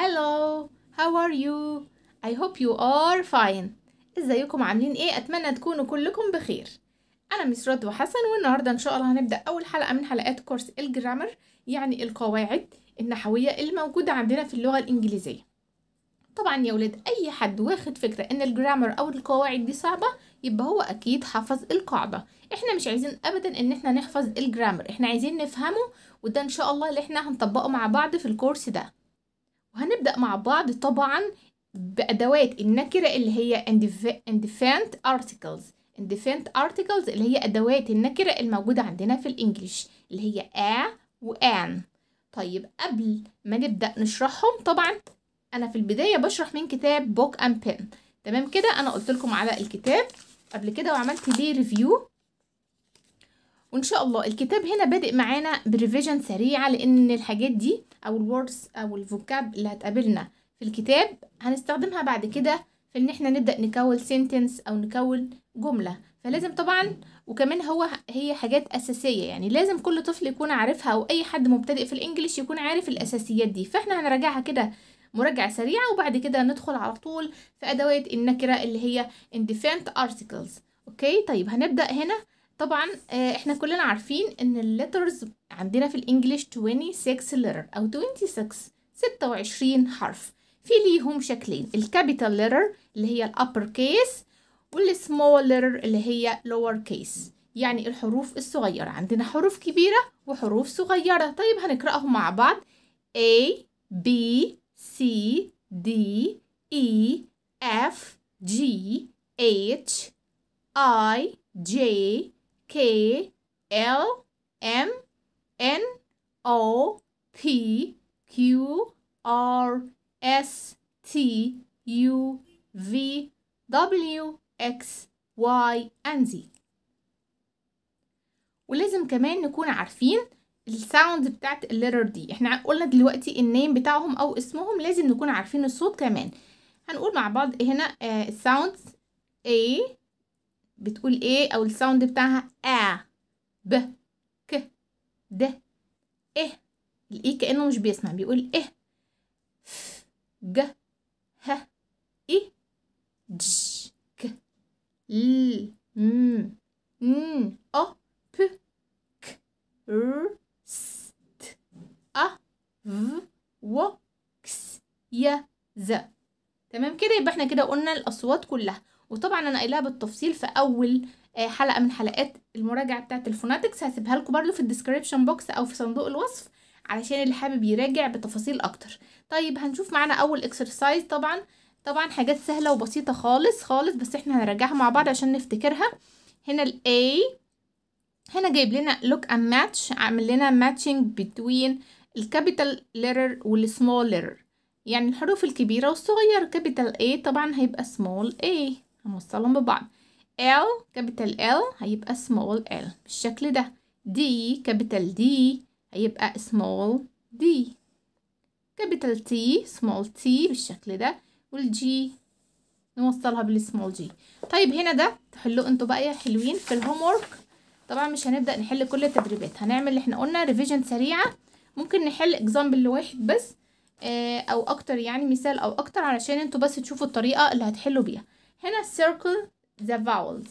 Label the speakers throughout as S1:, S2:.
S1: Hello, how are you? I hope you are fine. ازيكم عاملين ايه؟ اتمنى تكونوا كلكم بخير. انا مس رضوى حسن والنهارده ان شاء الله هنبدا اول حلقه من حلقات كورس الجرامر يعني القواعد النحويه الموجوده عندنا في اللغه الانجليزيه. طبعا يا ولاد اي حد واخد فكره ان الجرامر او القواعد دي صعبه يبقى هو اكيد حفظ القاعده احنا مش عايزين ابدا ان احنا نحفظ الجرامر احنا عايزين نفهمه وده ان شاء الله اللي احنا هنطبقه مع بعض في الكورس ده وهنبدأ مع بعض طبعا بأدوات النكرة اللي هي indifferent articles indifferent articles اللي هي أدوات النكرة الموجودة عندنا في الإنجليش اللي هي a آه an طيب قبل ما نبدأ نشرحهم طبعا أنا في البداية بشرح من كتاب بوك أند pen تمام كده أنا قلت لكم على الكتاب قبل كده وعملت ليه ريفيو وان شاء الله الكتاب هنا بادئ معانا بريفيجن سريعه لان الحاجات دي او الوردز او الفوكاب اللي هتقابلنا في الكتاب هنستخدمها بعد كده في ان احنا نبدا نكون سنتنس او نكون جمله فلازم طبعا وكمان هو هي حاجات اساسيه يعني لازم كل طفل يكون عارفها او اي حد مبتدئ في الانجليش يكون عارف الاساسيات دي فاحنا هنراجعها كده مراجعة سريعة وبعد كده ندخل على طول في أدوات النكرة اللي هي indifferent articles أوكي طيب هنبدأ هنا طبعا آه، احنا كلنا عارفين ان الليترز عندنا في الانجليش 26 لتر او 26 26 حرف في ليهم شكلين الكابيتال لتر اللي هي الابر كيس والسمول لتر اللي هي لور كيس يعني الحروف الصغيرة عندنا حروف كبيرة وحروف صغيرة طيب هنقرأهم مع بعض A B C D E F G H I J K L M N O P Q R S T U V W X Y and Z ولازم كمان نكون عارفين الساوند بتاعت الليتر دي احنا قلنا دلوقتي النيم بتاعهم او اسمهم لازم نكون عارفين الصوت كمان هنقول مع بعض هنا uh, A بتقول ايه او الساوند بتاعها ا ب ك د اه e. الاي e كانه مش بيسمع بيقول اه ف ج ه اي ج ك ل م ن او ب ك ر س ت أ ف و س ي ز تمام كده يبقى احنا كده قلنا الاصوات كلها وطبعا انا قايلاها بالتفصيل في اول آه، حلقه من حلقات المراجعه بتاعه الفوناتكس هسيبها لكم برده في الديسكريبشن بوكس او في صندوق الوصف علشان اللي حابب يراجع بتفاصيل اكتر طيب هنشوف معانا اول اكسرسايز طبعا طبعا حاجات سهله وبسيطه خالص خالص بس احنا هنراجعها مع بعض عشان نفتكرها هنا ال هنا جايب لنا لوك اند ماتش عامل لنا ماتشنج بتوين الكابيتال ليرر والسمول ليرر يعني الحروف الكبيره والصغيره كابيتال اي طبعا هيبقى سمول اي هنوصلهم ببعض L كابيتال L هيبقى small L بالشكل ده D كابيتال D هيبقى small D كابيتال T small T بالشكل ده والG نوصلها بالسمول جي طيب هنا ده تحلوه انتوا بقى يا حلوين في الهوم طبعا مش هنبدا نحل كل التدريبات هنعمل اللي احنا قلنا ريفيجن سريعه ممكن نحل اكزامبل لواحد بس اه او اكتر يعني مثال او اكتر علشان انتوا بس تشوفوا الطريقه اللي هتحلوا بيها هنا circle the vowels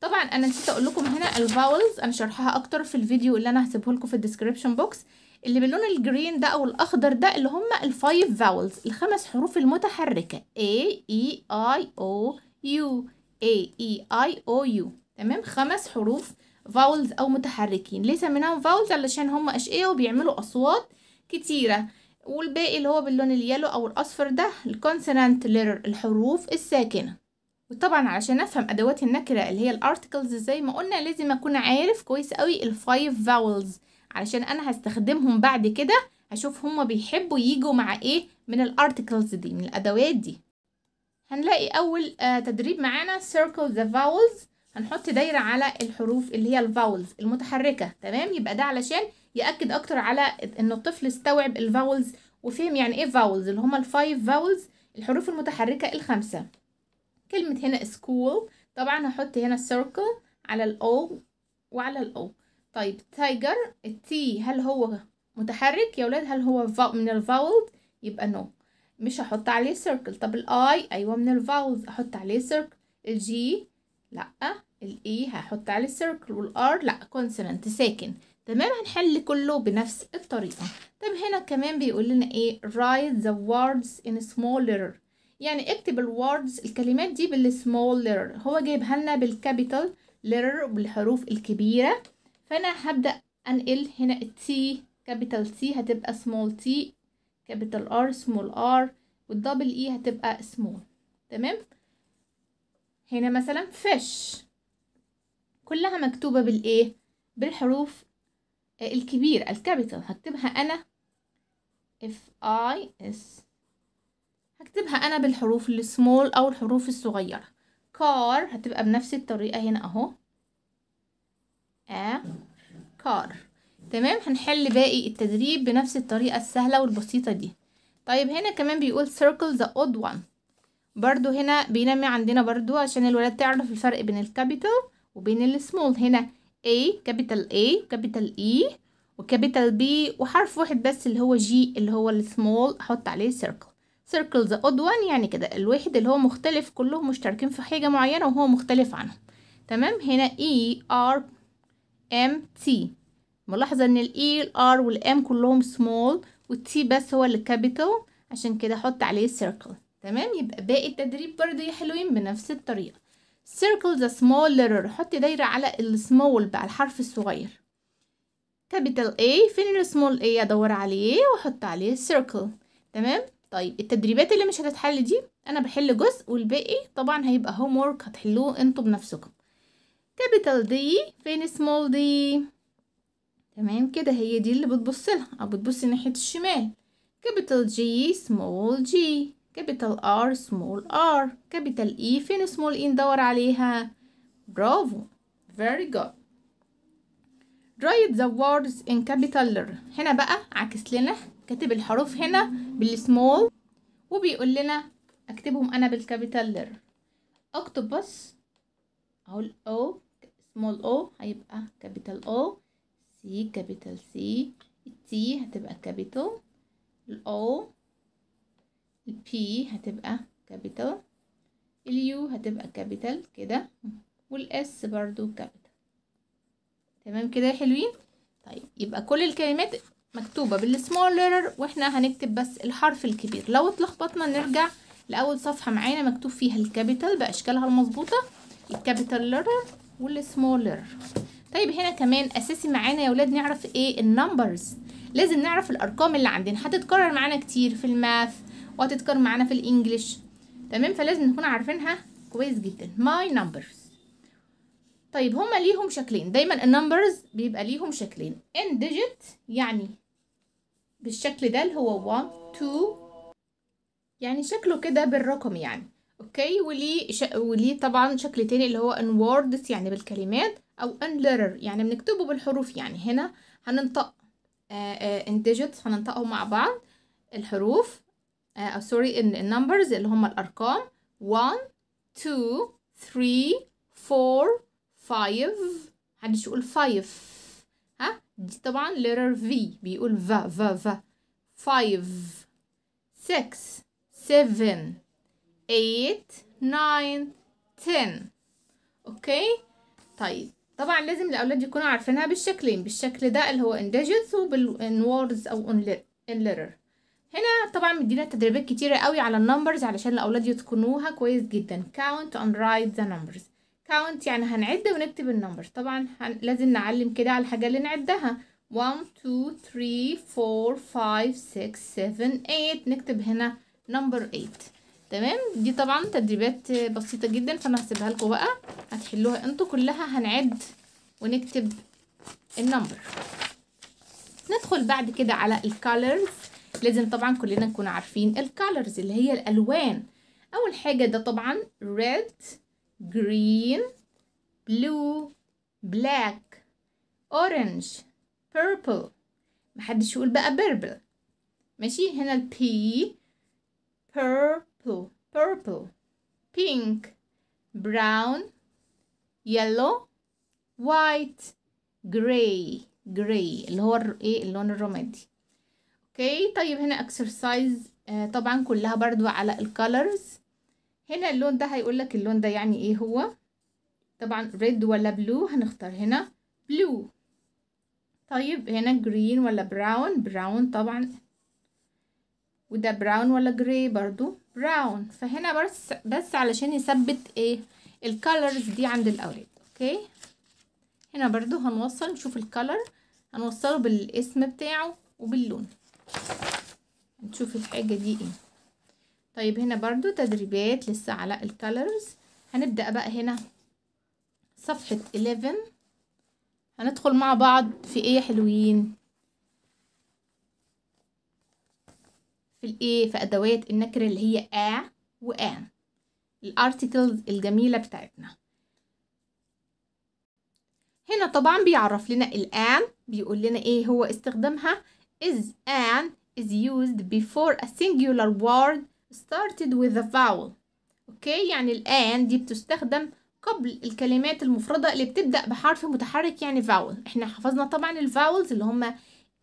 S1: طبعا انا نسيت اقول لكم هنا الفاولز انا شرحها اكتر في الفيديو اللي انا هسيبه لكم في الديسكريبشن بوكس اللي باللون الجرين ده او الاخضر ده اللي هم الفايف فاولز الخمس حروف المتحركه A E I O U A E I O U تمام خمس حروف فاولز او متحركين ليه سميناهم فاولز علشان هم اشقية وبيعملوا اصوات كتيره والباقي اللي هو باللون اليلو او الاصفر ده الكونسونانت ليتر الحروف الساكنه وطبعا علشان افهم ادوات النكره اللي هي الارتكلز زي ما قلنا لازم اكون عارف كويس قوي الفايف فاولز علشان انا هستخدمهم بعد كده هشوف هما بيحبوا يجوا مع ايه من الارتكلز دي من الادوات دي هنلاقي اول آه تدريب معانا circle the vowels هنحط دايره على الحروف اللي هي الفاولز المتحركه تمام يبقى ده علشان ياكد اكتر على ان الطفل استوعب الفاولز وفهم يعني ايه فاولز اللي هما الفايف فاولز الحروف المتحركه الخمسه كلمة هنا سكول طبعا هحط هنا circle على الأو وعلى الأو طيب تايجر التي هل هو متحرك يا ولاد هل هو من vowels يبقى نو no. مش هحط عليه سيركل طب الاي ايوه من الفاولز احط عليه سيركل الجي لا الاي e؟ هحط عليه سيركل والار لا consonant ساكن تمام هنحل كله بنفس الطريقه طب هنا كمان بيقول لنا ايه write the words in small يعني اكتب الوردز الكلمات دي بالسمول ليرر هو جايبها لنا بالكابيتال ليرر بالحروف الكبيرة فأنا هبدأ أنقل هنا التي كابيتال تي هتبقى سمول تي كابيتال ار سمول ار والدبل اي هتبقى سمول تمام هنا مثلا فيش كلها مكتوبة بالايه بالحروف آه، الكبيرة الكابيتال هكتبها انا اف اي اس هكتبها أنا بالحروف السمول أو الحروف الصغيرة كار هتبقى بنفس الطريقة هنا أهو آه كار تمام هنحل باقي التدريب بنفس الطريقة السهلة والبسيطة دي طيب هنا كمان بيقول circle the odd one برضو هنا بينمي عندنا برضو عشان الولاد تعرف الفرق بين الكابيتال وبين السمول هنا A كابيتال A كابيتال E وكابيتال B وحرف واحد بس اللي هو G اللي هو السمول احط عليه circle circles اود وان يعني كده الواحد اللي هو مختلف كلهم مشتركين في حاجة معينة وهو مختلف عنهم تمام هنا اي ار ام تي ملاحظة ان الاي e، الار والام كلهم سمول والتي بس هو اللي كابيتال عشان كده حط عليه سيركل تمام يبقى باقي التدريب برضو يا حلوين بنفس الطريقة سيركلز سمول small letter حط دايرة على السمول بقى الحرف الصغير كابيتال اي فين السمول اي ادور عليه واحط عليه سيركل تمام طيب التدريبات اللي مش هتتحل دي انا بحل جزء والباقي طبعا هيبقى هوم وورك هتحلوه انتوا بنفسكم كابيتال دي فين سمول دي تمام كده هي دي اللي بتبص لها او بتبص ناحيه الشمال كابيتال جي سمول جي كابيتال ار سمول ار كابيتال اي فين سمول اي e ندور عليها برافو فيري جود write the words in capital letter هنا بقى عكس لنا كاتب الحروف هنا بالسمول وبيقول لنا اكتبهم انا بالكابيتال لير اكتب بس اهو او سمول او هيبقى كابيتال او سي كابيتال سي التي هتبقى كابيتال الاو البي هتبقى كابيتال اليو هتبقى كابيتال كده والاس برضو كابيتال تمام كده يا حلوين طيب يبقى كل الكلمات مكتوبة بالسمول ليتر واحنا هنكتب بس الحرف الكبير لو اتلخبطنا نرجع لأول صفحة معانا مكتوب فيها الكابيتال بأشكالها المظبوطة الكابيتال ليتر والسمول ليتر طيب هنا كمان أساسي معانا يا ولاد نعرف إيه النمبرز لازم نعرف الأرقام اللي عندنا هتتكرر معانا كتير في الماث وهتتكرر معانا في الإنجليش تمام فلازم نكون عارفينها كويس جدا ماي نمبرز طيب هما ليهم شكلين دايما النمبرز بيبقى ليهم شكلين ان ديجيت يعني بالشكل ده اللي هو 1 2 يعني شكله كده بالرقم يعني اوكي وليه ش... وليه طبعا شكل تاني اللي هو ان words يعني بالكلمات او ان letter يعني بنكتبه بالحروف يعني هنا هننطق ان آه، آه، digits هننطقهم مع بعض الحروف آه، او سوري النمبرز اللي هم الارقام 1 2 3 4 5 محدش يقول 5 دي طبعا letter V بيقول فا فا فا five six seven eight nine ten اوكي طيب طبعا لازم الاولاد يكونوا عارفينها بالشكلين بالشكل ده اللي هو in digits وبال words او in letter هنا طبعا مدينا تدريبات كتيرة قوي على النمبرز علشان الاولاد يتقنوها كويس جدا count and write the numbers count يعني هنعد ونكتب النمبر طبعا لازم نعلم كده على الحاجة اللي نعدها 1 2 3 4 5 6 7 8 نكتب هنا نمبر 8 تمام دي طبعا تدريبات بسيطة جدا فانا هسيبها لكم بقى هتحلوها انتوا كلها هنعد ونكتب النمبر ندخل بعد كده على الكالرز لازم طبعا كلنا نكون عارفين الكالرز اللي هي الالوان اول حاجة ده طبعا red green blue black orange purple محدش يقول بقى purple ماشي هنا ال P purple purple pink brown yellow white gray gray اللي هو ايه اللون الرمادي اوكي طيب هنا exercise طبعا كلها برضو على الكالرز هنا اللون ده هيقول لك اللون ده يعني ايه هو طبعا ريد ولا بلو هنختار هنا بلو طيب هنا جرين ولا براون براون طبعا وده براون ولا جري برضو براون فهنا بس بس علشان يثبت ايه الكالرز دي عند الاولاد اوكي هنا برضو هنوصل نشوف الكالر هنوصله بالاسم بتاعه وباللون نشوف الحاجة دي ايه طيب هنا برضو تدريبات لسه على الكالرز هنبدأ بقى هنا صفحة 11 هندخل مع بعض في ايه حلوين في الايه في ادوات النكرة اللي هي ا وان الارتكلز الجميلة بتاعتنا هنا طبعا بيعرف لنا الان بيقول لنا ايه هو استخدامها is an is used before a singular word started with a vowel اوكي يعني الان دي بتستخدم قبل الكلمات المفردة اللي بتبدأ بحرف متحرك يعني vowel احنا حفظنا طبعا الفاولز اللي هما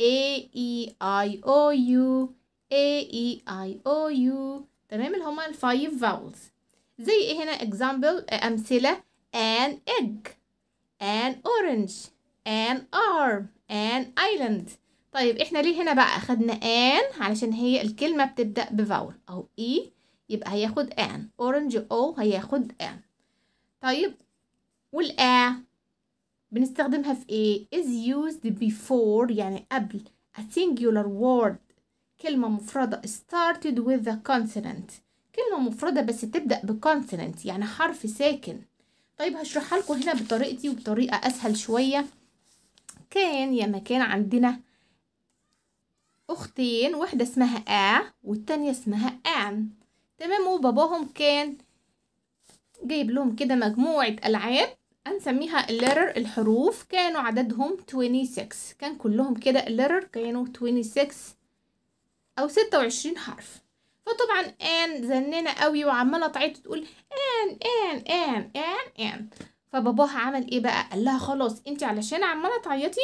S1: A E I O U A E I O U تمام اللي هما الفايف vowels زي ايه هنا example امثلة an egg an orange an arm an island طيب احنا ليه هنا بقى اخدنا ان علشان هي الكلمة بتبدأ بفاول او اي e يبقى هياخد ان اورنج او هياخد ان طيب والآ بنستخدمها في ايه is used before يعني قبل a singular word كلمة مفردة started with a consonant كلمة مفردة بس بتبدأ بconsonant يعني حرف ساكن طيب هشرحها لكم هنا بطريقتي وبطريقة أسهل شوية كان يا يعني كان عندنا أختين واحدة اسمها آ والتانية اسمها آن تمام وباباهم كان جايب لهم كده مجموعة ألعاب هنسميها الليرر الحروف كانوا عددهم 26 كان كلهم كده الليرر كانوا 26 أو 26 حرف فطبعا آن زنانة قوي وعمالة تعيط تقول آن آن آن آن آن فباباها عمل إيه بقى؟ قال لها خلاص أنت علشان عمالة تعيطي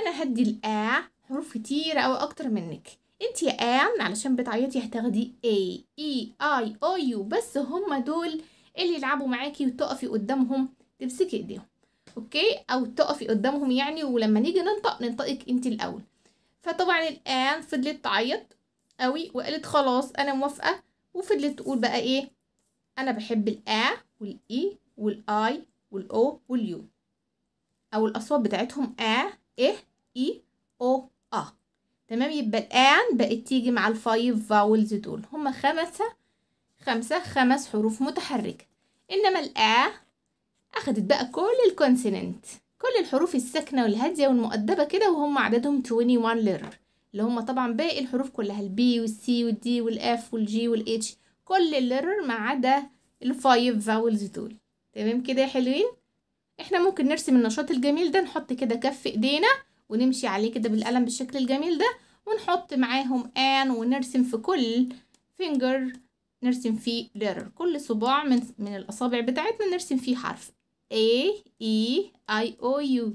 S1: أنا هدي الآ حروف كتيرة أو أكتر منك انت يا ان علشان بتعيطي هتاخدي اي اي اي او يو بس هما دول اللي يلعبوا معاكي وتقفي قدامهم تمسكي ايديهم اوكي او تقفي قدامهم يعني ولما نيجي ننطق ننطقك انت الاول فطبعا الان فضلت تعيط قوي وقالت خلاص انا موافقه وفضلت تقول بقى ايه انا بحب الا والاي e والاي والاو واليو او الاصوات بتاعتهم ا اه اي او اه تمام يبقى الان بقت تيجي مع الفايف فاولز دول هما خمسة خمسة خمس حروف متحركة انما الآ اخدت بقى كل الكونسوننت كل الحروف الساكنة والهادية والمؤدبة كده وهم عددهم 21 لتر اللي هم طبعا باقي الحروف كلها البي والسي والدي والاف والجي والاتش كل اللتر ما عدا الفايف فاولز دول تمام كده يا حلوين احنا ممكن نرسم النشاط الجميل ده نحط كده كف ايدينا ونمشي عليه كده بالقلم بالشكل الجميل ده ونحط معاهم ان ونرسم في كل فينجر نرسم فيه ليرر كل صباع من من الأصابع بتاعتنا نرسم فيه حرف A E I O U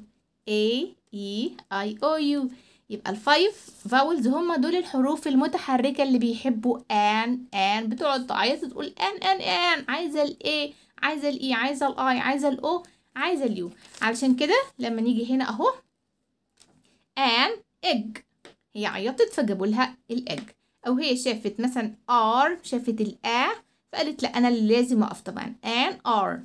S1: A E I O U يبقى الفايف فاولز هما دول الحروف المتحركة اللي بيحبوا ان ان بتقعد تعيط تقول ان ان ان عايزة ال A عايزة ال E عايزة ال I عايزة ال O عايزة اليو علشان كده لما نيجي هنا اهو an egg هي عيطت فجابوا لها الاج او هي شافت مثلا ار شافت الآ فقالت لا انا اللي لازم اقف طبعا ان ار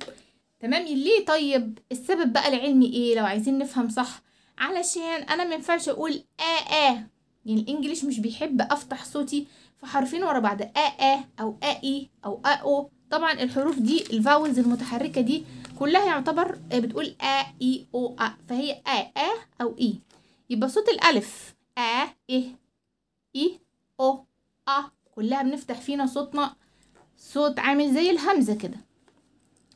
S1: تمام ليه طيب السبب بقى العلمي ايه لو عايزين نفهم صح علشان انا ما ينفعش اقول آ آ يعني الانجليش مش بيحب افتح صوتي في حرفين ورا بعض آ آ او آ اي e او آ او طبعا الحروف دي الفاولز المتحركه دي كلها يعتبر بتقول آ اي e او آ فهي آ آ او اي يبقى صوت الألف آ إيه إي أو أ كلها بنفتح فينا صوتنا صوت عامل زي الهمزة كده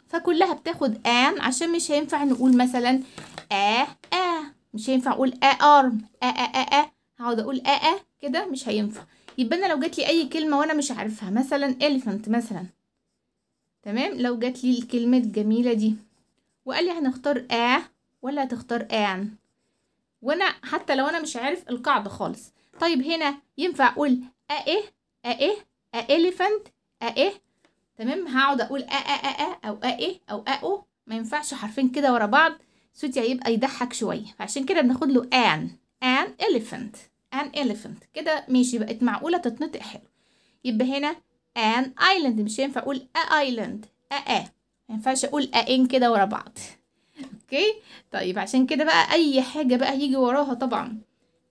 S1: فكلها بتاخد آن عشان مش هينفع نقول مثلا آ آ مش هينفع أقول آ أرم آ آ آ آ هقعد أقول آ آ كده مش هينفع يبقى أنا لو جات لي أي كلمة وأنا مش عارفها مثلا إليفنت مثلا تمام لو جات لي الكلمة الجميلة دي وقال لي هنختار آ ولا هتختار آن وانا حتى لو انا مش عارف القاعده خالص طيب هنا ينفع اقول ا ايه ا ايه ا elephant ا ايه تمام هقعد اقول ا ا ا ا او ا ايه او ا او ما ينفعش حرفين كده ورا بعض صوتي هيبقى يضحك شويه فعشان كده بناخد له ان ان اليفنت ان اليفنت كده ماشي بقت معقوله تتنطق حلو يبقى هنا ان ايلاند مش هينفع اقول ا ايلاند ا ا ما ينفعش اقول ا ان كده ورا بعض اوكي طيب عشان كده بقى اي حاجه بقى يجي وراها طبعا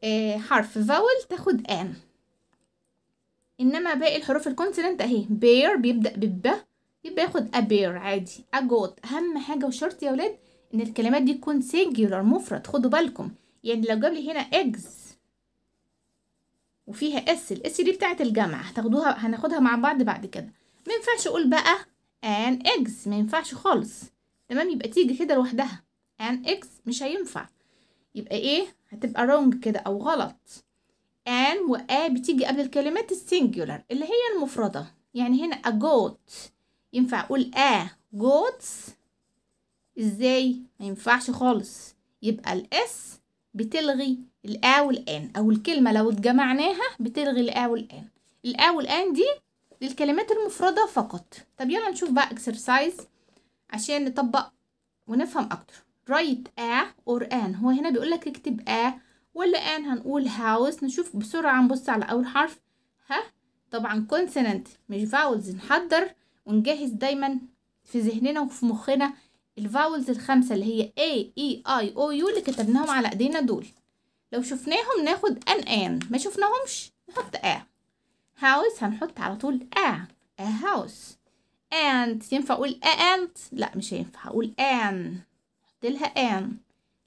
S1: آه حرف فاول تاخد ان انما باقي الحروف الكونسوننت اهي بير بيبدا بب يبقى ياخد ابير عادي اجوت اهم حاجه وشرط يا ولاد ان الكلمات دي تكون سنجولار مفرد خدوا بالكم يعني لو جاب لي هنا اكس وفيها اس الاس دي بتاعه الجمع هتاخدوها هناخدها مع بعض بعد كده ما ينفعش اقول بقى ان اكس ما ينفعش خالص تمام يبقى تيجي كده لوحدها and x مش هينفع يبقى ايه هتبقى wrong كده او غلط and و a بتيجي قبل الكلمات السنجولار اللي هي المفردة يعني هنا a goat ينفع اقول a goats ازاي ما ينفعش خالص يبقى الاس بتلغي الآ والآن أو الكلمة لو اتجمعناها بتلغي الآ والآن الآ والآن دي للكلمات المفردة فقط طب يلا نشوف بقى اكسرسايز عشان نطبق ونفهم أكتر write a or an هو هنا بيقول لك اكتب a ولا an هنقول house نشوف بسرعة نبص على أول حرف ها طبعا consonant مش vowels نحضر ونجهز دايما في ذهننا وفي مخنا الفاولز الخمسة اللي هي A E I O U اللي كتبناهم على ايدينا دول لو شفناهم ناخد an an ما شفناهمش نحط a house هنحط على طول a a house and ينفع اقول a and لا مش هينفع اقول an لها ان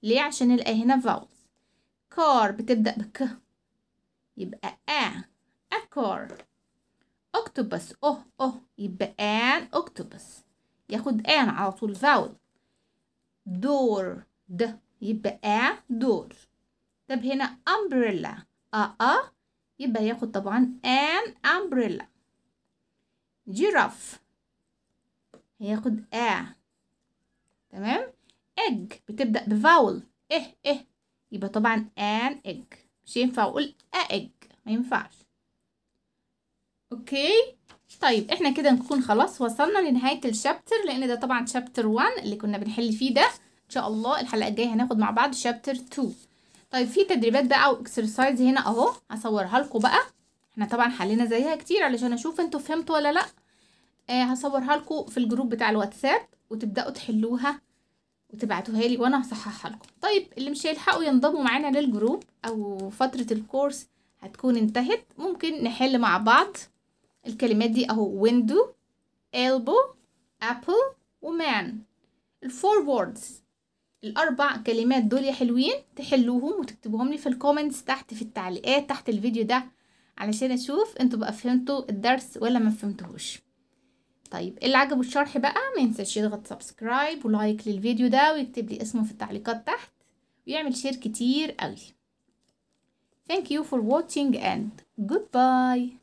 S1: ليه عشان الا هنا فاول كار بتبدأ بك يبقى ا اكور اكتوبس اه اه يبقى ان اكتوبس ياخد ان على طول فاول دور د يبقى ا دور طب هنا امبريلا ا ا يبقى ياخد طبعا ان امبريلا جيراف هياخد ا تمام egg بتبدأ بفاول إه إه يبقى طبعا an egg مش ينفع أقول a egg ما ينفعش أوكي طيب إحنا كده نكون خلاص وصلنا لنهاية الشابتر لأن ده طبعا شابتر 1 اللي كنا بنحل فيه ده إن شاء الله الحلقة الجاية هناخد مع بعض شابتر 2 طيب في تدريبات بقى واكسرسايز هنا اهو هصورها لكم بقى احنا طبعا حلينا زيها كتير علشان اشوف انتوا فهمتوا ولا لا آه هصورها لكم في الجروب بتاع الواتساب وتبداوا تحلوها وتبعتوها لي وانا هصححها لكم طيب اللي مش هيلحقوا ينضموا معانا للجروب او فتره الكورس هتكون انتهت ممكن نحل مع بعض الكلمات دي اهو ويندو البو ابل ومان الفور ووردز الاربع كلمات دول يا حلوين تحلوهم وتكتبوهم لي في الكومنتس تحت في التعليقات تحت الفيديو ده علشان اشوف انتوا بقى فهمتوا الدرس ولا ما فهمتوهوش طيب اللي عجبه الشرح بقى ما ينساش يضغط سبسكرايب ولايك للفيديو ده ويكتب لي اسمه في التعليقات تحت ويعمل شير كتير قوي Thank you for watching and goodbye